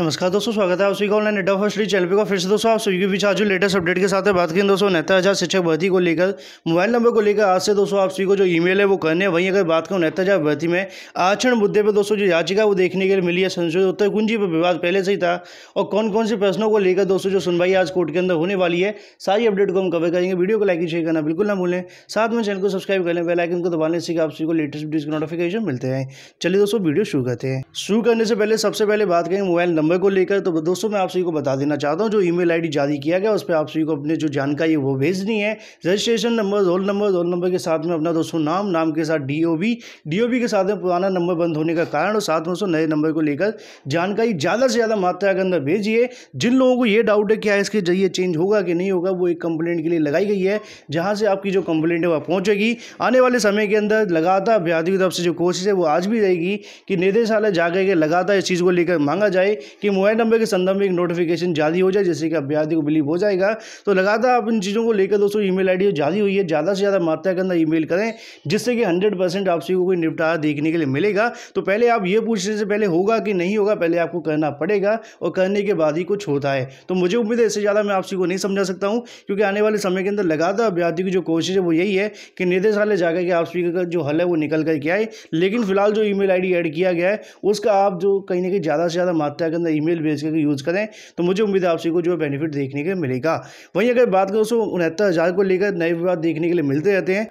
नमस्कार दोस्तों स्वागत है आप सभी का ऑनलाइन अड्डा फर्स्ट चैनल पे का फिर से दोस्तों आप सभी के बीच आज लेटेस्ट अपडेट के साथ बात करें दोस्तों नेता हज़ार शिक्षक भर्ती को लेकर मोबाइल नंबर को लेकर आज से दोस्तों आप सभी को जो ईमेल है वो करने है वहीं अगर बात करूँ नेता हज़ार भर्ती में आचरण मुद्दे पर दोस्तों जो याचिका वो देखने के लिए मिली है संशोधित उत्तर कुंजी पर विवाद पहले से ही था और कौन कौन से प्रश्नों को लेकर दोस्तों जो सुनवाई आज कोर्ट के अंदर होने वाली है सारी अपडेट को हम कवर करेंगे वीडियो को लाइक शेयर करना बिल्कुल ना भूलें साथ में चैनल को सब्सक्राइब कर लें बेलाइकन को दबाने से आप सभी को लेटेस्ट वीडियो नोटिफिकेशन मिलते हैं चलिए दोस्तों वीडियो शुरू करते हैं शुरू करने से पहले सबसे पहले बात करें मोबाइल नंबर नंबर को लेकर तो दोस्तों मैं आप सभी को बता देना चाहता हूँ जो ईमेल आईडी जारी किया गया उस पर आप सभी को अपने जो जानकारी है वो भेजनी है registration number roll number roll number के साथ में अपना दोस्तों नाम नाम के साथ D O D O B के साथ में पुराना नंबर बंद होने का कारण और साथ में दोस्तों नए नंबर को लेकर जानकारी ज़्यादा से ज़्यादा मात्रा के अंदर भेजिए जिन लोगों को ये डाउट है क्या हाँ इसके जरिए चेंज होगा कि नहीं होगा वो एक कंप्लेंट के लिए लगाई गई है जहाँ से आपकी जो कंप्लेंट है वह पहुँचेगी आने वाले समय के अंदर लगातार बिहार की तरफ से जो कोशिश है वो आज भी रहेगी कि निदेशालय जाकर के लगातार इस चीज़ को लेकर मांगा जाए कि मोबाइल नंबर के संदर्भ में एक नोटिफिकेशन जारी हो जाए जैसे कि अभ्यर्थी को बिलीव हो जाएगा तो लगातार आप इन चीज़ों को लेकर दोस्तों ई मेल जारी हुई है ज़्यादा से ज़्यादा मात्रा के अंदर ई करें जिससे कि हंड्रेड परसेंट आपसी को कोई निपटारा देखने के लिए मिलेगा तो पहले आप ये पूछने से पहले होगा कि नहीं होगा पहले आपको करना पड़ेगा और करने के बाद ही कुछ होता है तो मुझे उम्मीद है इससे ज़्यादा मैं आपसी को नहीं समझा सकता हूँ क्योंकि आने वाले समय के अंदर लगातार अभ्यर्थी की जो कोशिश है वो यही है कि निदेशालय जाकर के आपसी का जो हल है वो निकल करके आए लेकिन फिलहाल जो ई मेल ऐड किया गया है उसका आप जो कहीं ना कहीं ज़्यादा से ज़्यादा मात्रा के अंदर ईमेल भेज करके यूज़ करें तो मुझे उम्मीद है आप सभी को जो बेनिफिट देखने के मिलेगा वहीं अगर बात करो सो उनहत्तर हज़ार को लेकर नए विवाद देखने के लिए मिलते रहते हैं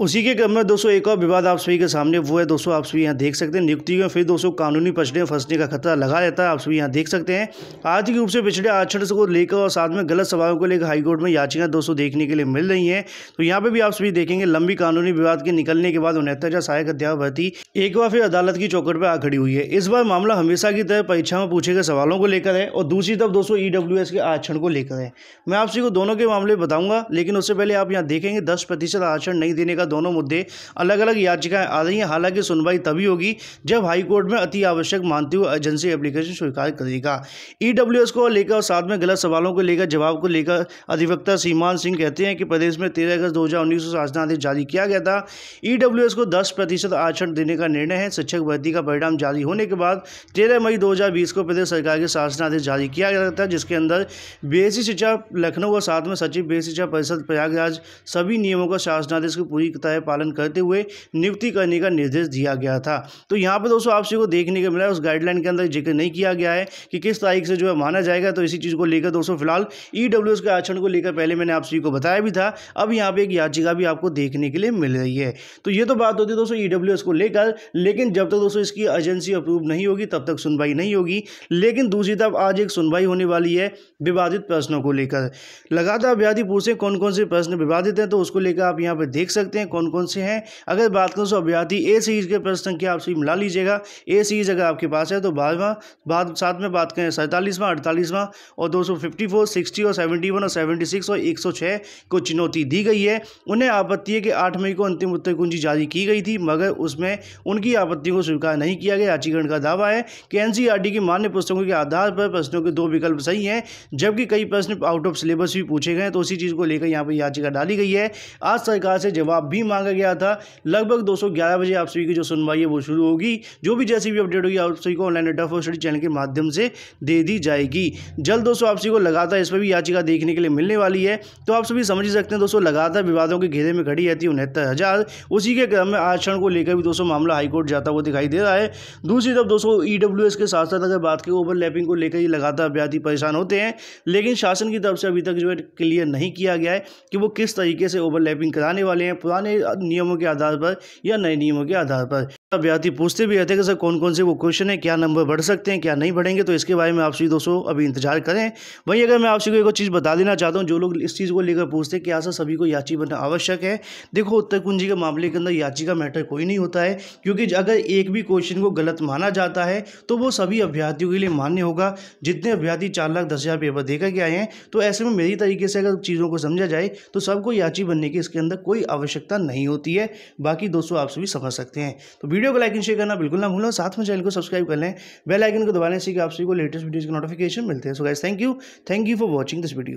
उसी के क्रम में दोस्तों एक और विवाद आप सभी के सामने वो है दोस्तों आप सभी यहाँ देख सकते हैं नियुक्ति में फिर दोस्तों कानूनी पछड़े फंसने का खतरा लगा रहता है आप सभी यहाँ देख सकते हैं आर्थिक रूप से पिछड़े आरक्षण को लेकर और साथ में गलत सवालों को लेकर हाईकोर्ट में याचिका दोस्तों देखने के लिए मिल रही है तो यहाँ पर भी आप सभी देखेंगे लंबी कानूनी विवाद के निकलने के बाद उनहत्तर या सहायक अध्यापक भर्ती एक बार फिर अदालत की चौकट पर आ खड़ी हुई है इस बार मामला हमेशा की तरह परीक्षा में पूछे गए सवालों को लेकर है और दूसरी तरफ दोस्तों ई e के आरक्षण को लेकर है मैं आप सभी को दोनों के मामले बताऊंगा लेकिन उससे पहले आप यहाँ देखेंगे दस आरक्षण नहीं देने का दोनों मुद्दे अलग अलग याचिकाएं आ रही हैं हालांकि सुनवाई तभी होगी जब हाईकोर्ट में अति आवश्यक मानते हुए एजेंसी एप्लीकेशन स्वीकार करेगा ई e को लेकर और साथ में गलत सवालों को लेकर जवाब को लेकर अधिवक्ता सीमान सिंह कहते हैं कि प्रदेश में तेरह अगस्त दो हज़ार उन्नीस को जारी किया गया था ई e को दस प्रतिशत आरक्षण देने का निर्णय है शिक्षक भर्ती का परिणाम जारी होने के बाद तेरह मई दो को प्रदेश सरकार के शासनादेश जारी किया गया था जिसके अंदर बीएससी शिक्षा लखनऊ और साथ में सचिव बीएससी शिक्षा परिषद प्रयागराज सभी नियमों का शासनादेश की पूरी है पालन करते हुए नियुक्ति करने का निर्देश दिया गया था तो यहाँ पर दोस्तों आप सभी को देखने को मिला उस गाइडलाइन के अंदर जिक्र नहीं किया गया है कि किस तारीख से जो है माना जाएगा तो इसी चीज़ को लेकर दोस्तों फिलहाल ई e के आचरण को लेकर पहले मैंने आप सभी को बताया भी था अब यहाँ पर एक याचिका भी आपको देखने के लिए मिल रही है तो ये तो बात होती है दोस्तों ई e को लेकर लेकिन जब तक दोस्तों इसकी एजेंसी अप्रूव नहीं होगी तब तक सुनवाई नहीं होगी लेकिन दूसरी तरफ आज एक सुनवाई होने वाली है विवादित प्रश्नों को लेकर लगातार अभ्यार्थी पूछे कौन कौन से प्रश्न विवादित हैं तो उसको लेकर आप यहाँ पर देख सकते हैं हैं कौन कौन से हैं अगर बात करूँ तो अभ्यार्थी ए सीरीज के प्रश्न संख्या आपसे मिला लीजिएगा ए सीरीज अगर आपके पास है तो बारहवा बाद साथ में बात करें सैंतालीसवां अड़तालीसवां और दो सौ फिफ्टी फोर सिक्सटी और सेवेंटी वन और सेवेंटी सिक्स और एक सौ छः को चुनौती दी गई है उन्हें आपत्ति है कि आठ मई को अंतिम उत्तर कुंजी जारी की गई थी मगर उसमें उनकी आपत्ति को स्वीकार नहीं किया गया याचिकरण का दावा है कि एन की मान्य पुस्तकों के आधार पर प्रश्नों के दो विकल्प सही हैं जबकि कई प्रश्न आउट ऑफ सिलेबस भी पूछे गए तो उसी चीज़ को लेकर यहाँ पर याचिका डाली गई है आज सरकार से जवाब भी मांगा गया था लगभग दो बजे आप सभी की जो सुनवाई है वो शुरू होगी जो भी जैसी भी अपडेट होगी आप सभी को online data for study channel के माध्यम से दे दी जाएगी जल्द दोस्तों आप सभी को लगातार इस पर भी याचिका देखने के लिए मिलने वाली है तो आप सभी समझ ही सकते हैं दोस्तों लगातार विवादों के घेरे में खड़ी रहती है उनहत्तर हज़ार उसी के क्रम में आरक्षण को लेकर भी दोस्तों मामला हाईकोर्ट जाता हुआ दिखाई दे रहा है दूसरी तरफ दोस्तों ई e के साथ साथ अगर बात की ओवरलैपिंग को लेकर ही लगातार अभ्यर्थी परेशान होते हैं लेकिन शासन की तरफ से अभी तक जो है क्लियर नहीं किया गया है कि वो किस तरीके से ओवरलैपिंग कराने वाले हैं पुराने नियमों के आधार पर या नए नियमों के आधार पर अभ्यर्थी पूछते भी रहते हैं कि सर कौन कौन से वो क्वेश्चन है क्या नंबर बढ़ सकते हैं क्या नहीं बढ़ेंगे तो इसके बारे में आप सभी दोस्तों अभी इंतजार करें वहीं अगर मैं आप सभी को एक चीज़ बता देना चाहता हूँ जो लोग इस चीज़ को लेकर पूछते हैं कि आशा हाँ, सभी को याची बनना आवश्यक है देखो उत्तर कुंजी के मामले के अंदर याची का मैटर कोई नहीं होता है क्योंकि अगर एक भी क्वेश्चन को गलत माना जाता है तो वो सभी अभ्यर्थियों के लिए मान्य होगा जितने अभ्यर्थी चार लाख दस हज़ार पेपर देकर के आए हैं तो ऐसे में मेरी तरीके से अगर चीज़ों को समझा जाए तो सबको याची बनने की इसके अंदर कोई आवश्यकता नहीं होती है बाकी दोस्तों आप सभी समझ सकते हैं तो वीडियो को लाइक एंड शेयर करना बिल्कुल ना भूलो साथ में चैनल को सब्सक्राइब कर लें बेल आइकन को दबाने से कि आप सभी को लेटेस्ट वीडियोज़ का नोटिफिकेशन मिलते हैं so guys thank you thank you for watching this video